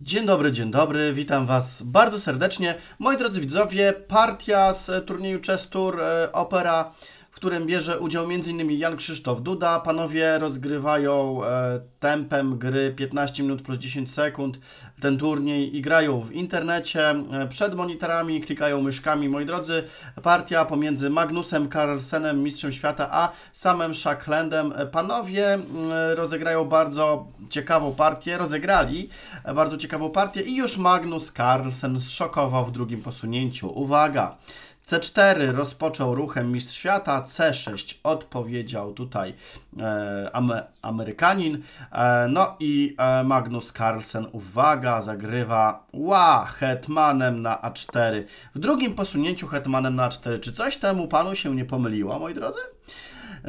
Dzień dobry, dzień dobry, witam Was bardzo serdecznie. Moi drodzy widzowie, partia z turnieju Chess Tour e, Opera którym bierze udział m.in. Jan Krzysztof Duda. Panowie rozgrywają e, tempem gry 15 minut plus 10 sekund ten turniej i grają w internecie, e, przed monitorami, klikają myszkami. Moi drodzy, partia pomiędzy Magnusem Carlsenem, mistrzem świata, a samym Shacklandem. E, panowie rozegrają bardzo ciekawą partię, rozegrali bardzo ciekawą partię i już Magnus Carlsen zszokował w drugim posunięciu. Uwaga! C4 rozpoczął ruchem Mistrz Świata, C6 odpowiedział tutaj e, Amerykanin. E, no i e, Magnus Carlsen, uwaga, zagrywa ła, hetmanem na A4. W drugim posunięciu hetmanem na A4. Czy coś temu panu się nie pomyliło, moi drodzy?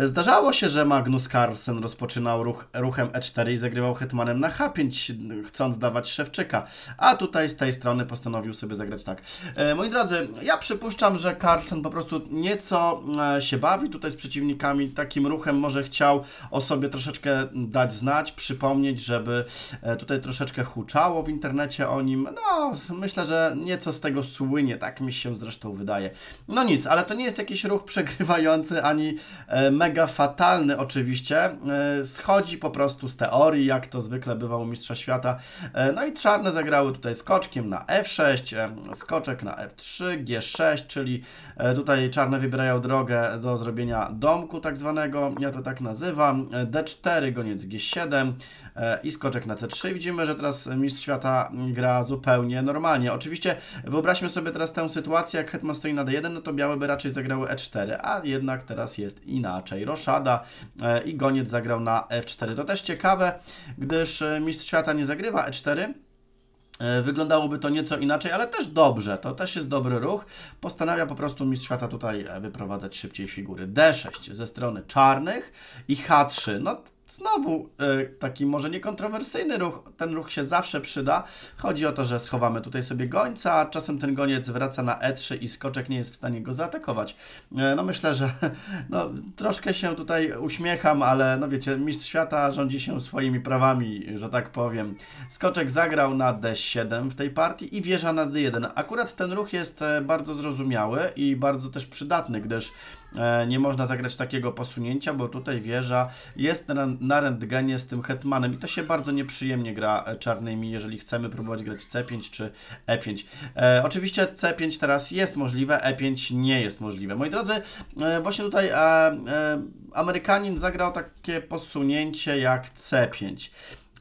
Zdarzało się, że Magnus Carlsen rozpoczynał ruch, ruchem E4 i zagrywał hetmanem na H5, chcąc dawać Szewczyka, a tutaj z tej strony postanowił sobie zagrać tak. E, moi drodzy, ja przypuszczam, że Carlsen po prostu nieco e, się bawi tutaj z przeciwnikami, takim ruchem może chciał o sobie troszeczkę dać znać, przypomnieć, żeby e, tutaj troszeczkę huczało w internecie o nim. No, myślę, że nieco z tego słynie, tak mi się zresztą wydaje. No nic, ale to nie jest jakiś ruch przegrywający ani e, mega fatalny oczywiście, e, schodzi po prostu z teorii, jak to zwykle bywa u Mistrza Świata. E, no i czarne zagrały tutaj skoczkiem na F6, e, skoczek na F3, G6, czyli tutaj czarne wybierają drogę do zrobienia domku tak zwanego, ja to tak nazywam, D4, goniec G7 i skoczek na C3. Widzimy, że teraz Mistrz Świata gra zupełnie normalnie. Oczywiście wyobraźmy sobie teraz tę sytuację, jak hetman stoi na D1, no to białe by raczej zagrały E4, a jednak teraz jest inaczej naszej roszada e, i goniec zagrał na F4. To też ciekawe, gdyż e, mistrz świata nie zagrywa E4, e, Wyglądałoby to nieco inaczej, ale też dobrze, to też jest dobry ruch. Postanawia po prostu mistrz świata tutaj wyprowadzać szybciej figury D6 ze strony czarnych i H3. No znowu y, taki może niekontrowersyjny ruch, ten ruch się zawsze przyda. Chodzi o to, że schowamy tutaj sobie gońca, a czasem ten goniec wraca na E3 i skoczek nie jest w stanie go zaatakować. Y, no myślę, że no, troszkę się tutaj uśmiecham, ale no wiecie, mistrz świata rządzi się swoimi prawami, że tak powiem. Skoczek zagrał na D7 w tej partii i wieża na D1. Akurat ten ruch jest e, bardzo zrozumiały i bardzo też przydatny, gdyż E, nie można zagrać takiego posunięcia, bo tutaj wieża jest na, rentgenie z tym hetmanem i to się bardzo nieprzyjemnie gra e, czarnymi, jeżeli chcemy próbować grać C5 czy E5. E, oczywiście C5 teraz jest możliwe, E5 nie jest możliwe. Moi drodzy, e, właśnie tutaj e, e Amerykanin zagrał takie posunięcie jak C5.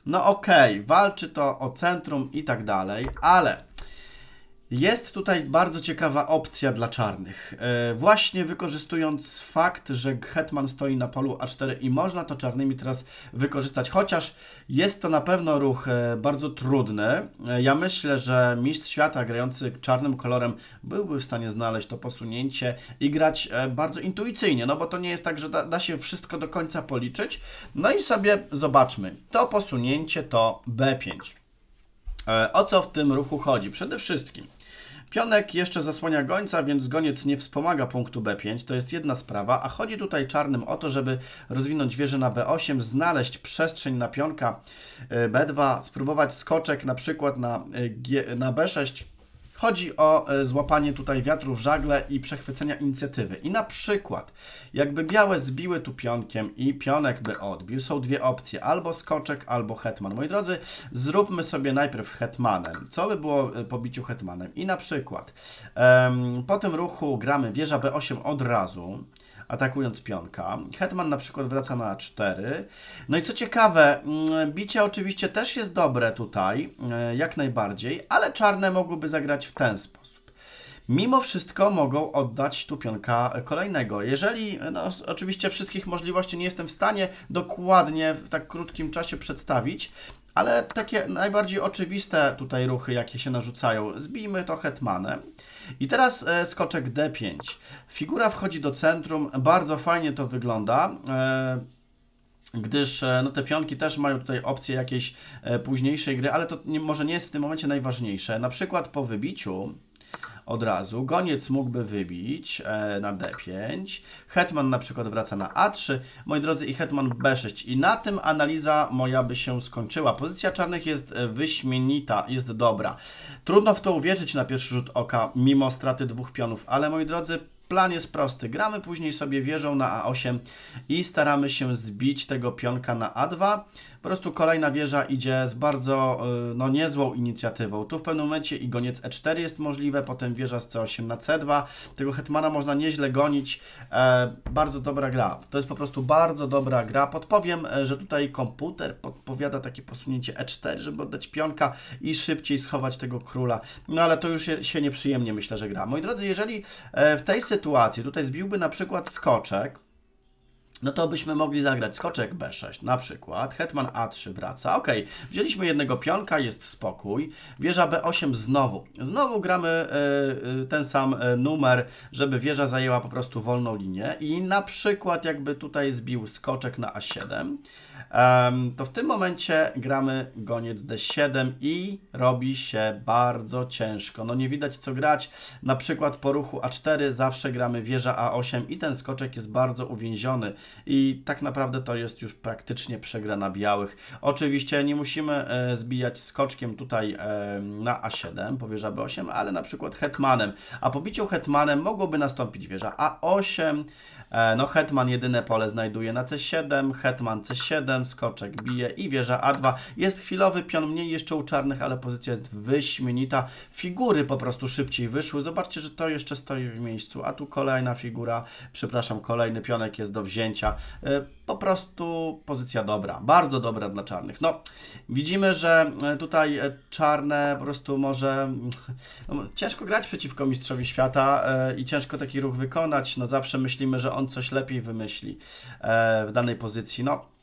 No okej, okay, walczy to o centrum i tak dalej, ale jest tutaj bardzo ciekawa opcja dla czarnych. E, właśnie wykorzystując fakt, że Hetman stoi na polu A4 i można to czarnymi teraz wykorzystać, chociaż jest to na pewno ruch e, bardzo trudny. E, ja myślę, że mistrz świata grający czarnym kolorem byłby w stanie znaleźć to posunięcie i grać bardzo intuicyjnie, no bo to nie jest tak, że da, da się wszystko do końca policzyć. No i sobie zobaczmy. To posunięcie to B5. E, o co w tym ruchu chodzi? Przede wszystkim Pionek jeszcze zasłania gońca, więc goniec nie wspomaga punktu B5, to jest jedna sprawa, a chodzi tutaj czarnym o to, żeby rozwinąć wieżę na B8, znaleźć przestrzeń na pionka e, B2, spróbować skoczek na przykład na, e, G, na B6, Chodzi o e, złapanie tutaj wiatru w żagle i przechwycenia inicjatywy. I na przykład, jakby białe zbiły tu pionkiem i pionek by odbił, są dwie opcje, albo skoczek, albo hetman. Moi drodzy, zróbmy sobie najpierw hetmanem. Co by było e, po biciu hetmanem? I na przykład, po tym ruchu gramy wieża b8 od razu, atakując pionka. Hetman na przykład wraca na A4. No i co ciekawe, mm, bicie oczywiście też jest dobre tutaj, e, jak najbardziej, ale czarne mogłyby zagrać w ten sposób mimo wszystko mogą oddać tu pionka kolejnego. Jeżeli, no, oczywiście wszystkich możliwości nie jestem w stanie dokładnie w tak krótkim czasie przedstawić, ale takie najbardziej oczywiste tutaj ruchy, jakie się narzucają, zbijmy to hetmanem. I teraz e, skoczek d5. Figura wchodzi do centrum, bardzo fajnie to wygląda e, gdyż e, no, te pionki też mają tutaj opcję jakiejś e, późniejszej gry, ale to nie, może nie jest w tym momencie najważniejsze. Na przykład po wybiciu od razu. Goniec mógłby wybić e, na D5. Hetman na przykład wraca na A3. Moi drodzy, i Hetman B6. I na tym analiza moja by się skończyła. Pozycja czarnych jest e, wyśmienita, jest dobra. Trudno w to uwierzyć na pierwszy rzut oka, mimo straty dwóch pionów, ale moi drodzy, Plan jest prosty. Gramy później sobie wieżą na A8 i staramy się zbić tego pionka na A2. Po prostu kolejna wieża idzie z bardzo y, no, niezłą inicjatywą. Tu w pewnym momencie i goniec E4 jest możliwe, potem wieża z C8 na C2. Tego hetmana można nieźle gonić. E, bardzo dobra gra. To jest po prostu bardzo dobra gra. Podpowiem, e, że tutaj komputer podpowiada takie posunięcie E4, żeby oddać pionka i szybciej schować tego króla. No ale to już się nieprzyjemnie myślę, że gra. Moi drodzy, jeżeli e, w tej sytuacji tutaj zbiłby na przykład skoczek, no to byśmy mogli zagrać skoczek b6 na przykład, hetman a3 wraca, ok, wzięliśmy jednego pionka, jest spokój, wieża b8 znowu, znowu gramy y, ten sam e, numer, żeby wieża zajęła po prostu wolną linię i na przykład jakby tutaj zbił skoczek na a7, um, to w tym momencie gramy goniec d7 i robi się bardzo ciężko, no nie widać co grać, na przykład po ruchu a4 zawsze gramy wieża a8 i ten skoczek jest bardzo uwięziony, i tak naprawdę to jest już praktycznie przegrana białych. Oczywiście nie musimy e, zbijać skoczkiem tutaj e, na A7, powieża B8, ale na przykład hetmanem. A po biciu hetmanem mogłoby nastąpić wieża A8, E, no Hetman jedyne pole znajduje na C7, Hetman C7, skoczek bije i wieża A2. Jest chwilowy pion mniej jeszcze u czarnych, ale pozycja jest wyśmienita. Figury po prostu szybciej wyszły. Zobaczcie, że to jeszcze stoi w miejscu, a tu kolejna figura, przepraszam, kolejny pionek jest do wzięcia. E, po prostu pozycja dobra, bardzo dobra dla czarnych. No, widzimy, że e, tutaj czarne po prostu może... No, ciężko grać przeciwko mistrzowi świata i ciężko taki ruch wykonać. No zawsze myślimy, że on on coś lepiej wymyśli e, w danej pozycji. No,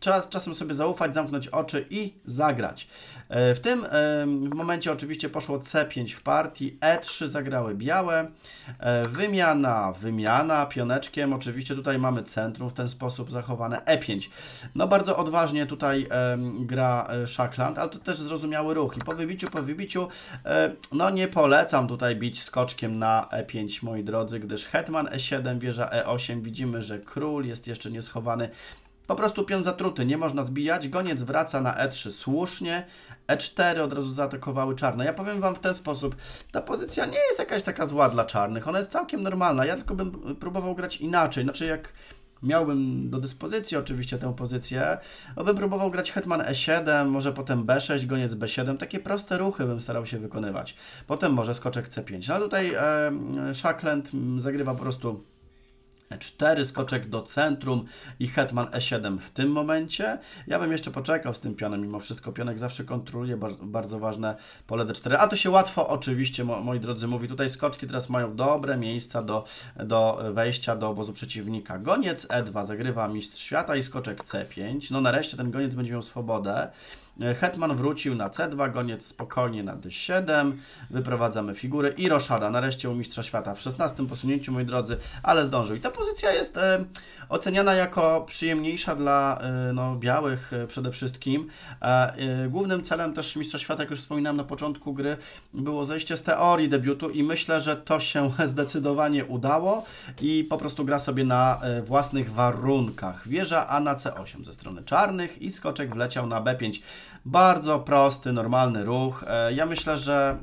Trzeba czasem sobie zaufać, zamknąć oczy i zagrać. E, w tym e, momencie oczywiście poszło C5 w partii, E3 zagrały białe, e, wymiana, wymiana pioneczkiem, oczywiście tutaj mamy centrum w ten sposób zachowane, E5. No bardzo odważnie tutaj gra Szakland, ale to też zrozumiały ruch i po wybiciu, po wybiciu, no nie polecam tutaj bić skoczkiem na E5, moi drodzy, gdyż hetman E7, wieża E8, widzimy, że król jest jeszcze nieschowany po prostu pion zatruty, nie można zbijać. Goniec wraca na E3 słusznie. E4 od razu zaatakowały czarne. Ja powiem Wam w ten sposób, ta pozycja nie jest jakaś taka zła dla czarnych. Ona jest całkiem normalna. Ja tylko bym próbował grać inaczej. Znaczy jak miałbym do dyspozycji oczywiście tę pozycję, to bym próbował grać hetman e7, może potem b6, goniec b7, takie proste ruchy bym starał się wykonywać. Potem może skoczek c5. No tutaj e, Shackland mm, zagrywa po prostu 4 skoczek do centrum i hetman e7 w tym momencie. Ja bym jeszcze poczekał z tym pionem, mimo wszystko pionek zawsze kontroluje bardzo ważne pole d4, a to się łatwo oczywiście, moi drodzy, mówi. Tutaj skoczki teraz mają dobre miejsca do, do wejścia do obozu przeciwnika. Goniec e2 zagrywa mistrz świata i skoczek c5. No nareszcie ten goniec będzie miał swobodę. Hetman wrócił na C2, goniec spokojnie na D7, wyprowadzamy figurę i roszada, nareszcie u Mistrza Świata w 16 posunięciu, moi drodzy, ale zdążył. I ta pozycja jest e, oceniana jako przyjemniejsza dla e, no, białych e, przede wszystkim. E, e, głównym celem też Mistrza Świata, jak już wspominałem na początku gry, było zejście z teorii debiutu i myślę, że to się zdecydowanie udało i po prostu gra sobie na własnych warunkach. Wieża A na C8 ze strony czarnych i skoczek wleciał na B5. Bardzo prosty, normalny ruch. E, ja myślę, że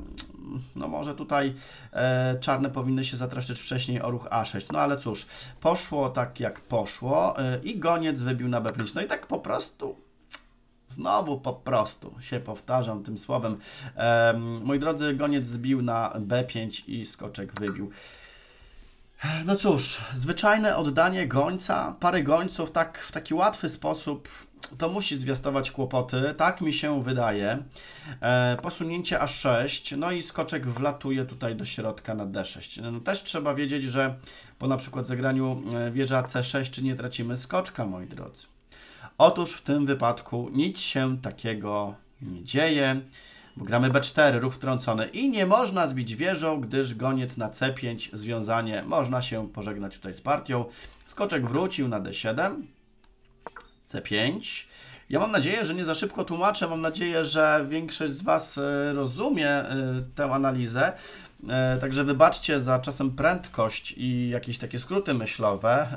no może tutaj e, czarne powinny się zatroszczyć wcześniej o ruch A6. No ale cóż, poszło tak jak poszło e, i goniec wybił na B5. No i tak po prostu Znowu po prostu się powtarzam tym słowem. E, moi drodzy, goniec zbił na B5 i skoczek wybił. No cóż, zwyczajne oddanie gońca, pary gońców tak w taki łatwy sposób to musi zwiastować kłopoty, tak mi się wydaje. E, posunięcie A6, no i skoczek wlatuje tutaj do środka na D6. No, no, też trzeba wiedzieć, że po na przykład zagraniu e, wieża C6, czy nie tracimy skoczka, moi drodzy. Otóż w tym wypadku nic się takiego nie dzieje, bo gramy B4, ruch wtrącony i nie można zbić wieżą, gdyż goniec na C5, związanie, można się pożegnać tutaj z partią. Skoczek wrócił na D7, C5. Ja mam nadzieję, że nie za szybko tłumaczę, mam nadzieję, że większość z Was e, rozumie e, tę analizę. E, także wybaczcie za czasem prędkość i jakieś takie skróty myślowe.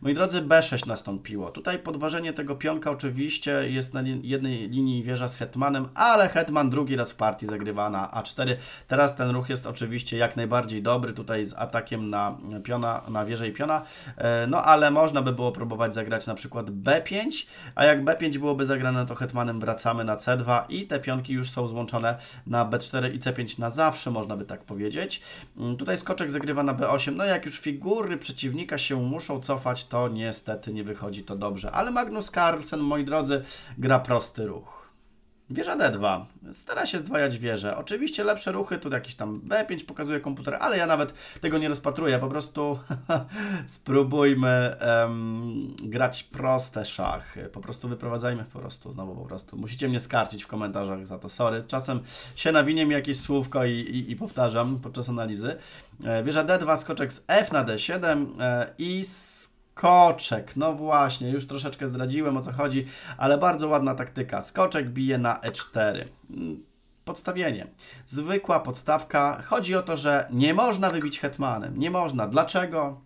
Moi drodzy, B6 nastąpiło. Tutaj podważenie tego pionka oczywiście jest na jednej linii wieża z hetmanem, ale hetman drugi raz w partii zagrywa na A4. Teraz ten ruch jest oczywiście jak najbardziej dobry, tutaj z atakiem na piona, na wieżę i piona, e, no ale można by było próbować zagrać na przykład B5, a jak B5 byłoby zagrane, to hetmanem wracamy na C2 i te pionki już są złączone na B4 i C5 na zawsze można by tak powiedzieć. Mm, tutaj skoczek zagrywa na B8. No jak już figury przeciwnika się muszą cofać, to niestety nie wychodzi to dobrze. Ale Magnus Carlsen, moi drodzy, gra prosty ruch. Wieża D2. Stara się zdwajać wieżę. Oczywiście lepsze ruchy, tu jakiś tam B5 pokazuje komputer, ale ja nawet tego nie rozpatruję. Po prostu spróbujmy um, grać proste szachy. Po prostu wyprowadzajmy po prostu, znowu po prostu. Musicie mnie skarcić w komentarzach za to, sorry. Czasem się nawinię mi jakieś słówko i, i, i powtarzam podczas analizy. E, wieża D2, skoczek z F na D7 e, i z skoczek. No właśnie, już troszeczkę zdradziłem o co chodzi, ale bardzo ładna taktyka. Skoczek bije na e4 mm, podstawienie. Zwykła podstawka. Chodzi o to, że nie można wybić hetmanem. Nie można. Dlaczego?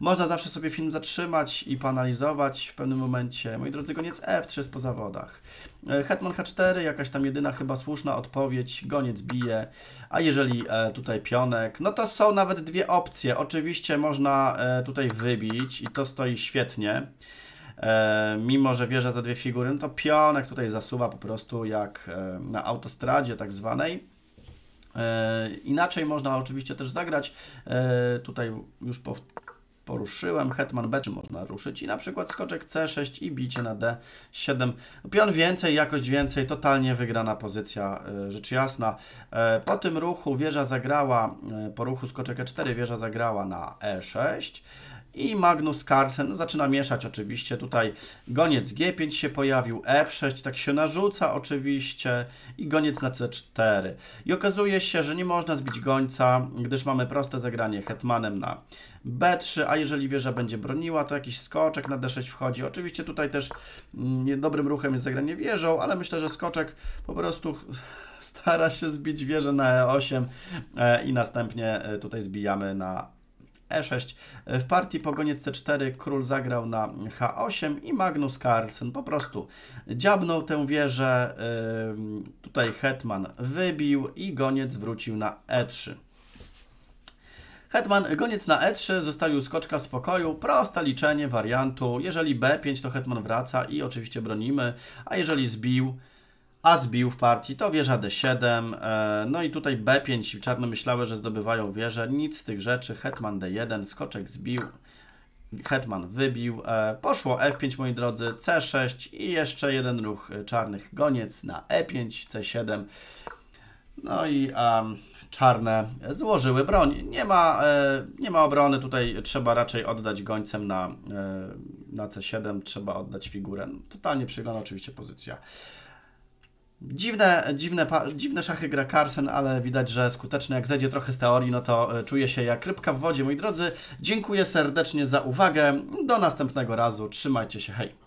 Można zawsze sobie film zatrzymać i poanalizować w pewnym momencie. Moi drodzy, koniec F3 po zawodach. E, Hetman H4, jakaś tam jedyna chyba słuszna odpowiedź, goniec bije, a jeżeli e, tutaj pionek, no to są nawet dwie opcje. Oczywiście można e, tutaj wybić i to stoi świetnie. E, mimo że wieża za dwie figury, no to pionek tutaj zasuwa po prostu jak e, na autostradzie tak zwanej. inaczej można oczywiście też zagrać. Tutaj już powtórzę poruszyłem, hetman B, czy można ruszyć i na przykład skoczek C6 i bicie na D7. Pion więcej, jakość więcej, totalnie wygrana pozycja, e, rzecz jasna. E, po tym ruchu wieża zagrała, e, po ruchu skoczek E4 wieża zagrała na E6 i Magnus Carlsen zaczyna mieszać oczywiście. Tutaj goniec G5 się pojawił, F6 tak się narzuca oczywiście i goniec na C4. I okazuje się, że nie można zbić gońca, gdyż mamy proste zagranie hetmanem na B3, a jeżeli wieża będzie broniła, to jakiś skoczek na D6 wchodzi. Oczywiście tutaj też mm, dobrym ruchem jest zagranie wieżą, ale myślę, że skoczek po prostu stara się zbić wieżę na E8 e, i następnie e, tutaj zbijamy na E6. W partii pogoniec C4 król zagrał na H8 i Magnus Carlsen po prostu dziabnął tę wieżę. Tutaj hetman wybił i goniec wrócił na E3. Hetman goniec na E3 zostawił skoczka w spokoju. Proste liczenie wariantu. Jeżeli B5 to hetman wraca i oczywiście bronimy, a jeżeli zbił a zbił w partii, to wieża D7, e, no i tutaj B5, czarne myślały, że zdobywają wieżę, nic z tych rzeczy, hetman D1, skoczek zbił, hetman wybił, e, poszło F5 moi drodzy, C6 i jeszcze jeden ruch e, czarnych, goniec na E5, C7, no i um, czarne złożyły broń. Nie ma, nie ma obrony, tutaj trzeba raczej oddać gońcem na, na C7, trzeba oddać figurę. No, totalnie przegląda oczywiście pozycja. Dziwne, dziwne, dziwne szachy gra Carson, ale widać, że skuteczny. Jak zejdzie trochę z teorii, no to e, czuje się jak rybka w wodzie, moi drodzy. Dziękuję serdecznie za uwagę. Do następnego razu. Trzymajcie się. Hej.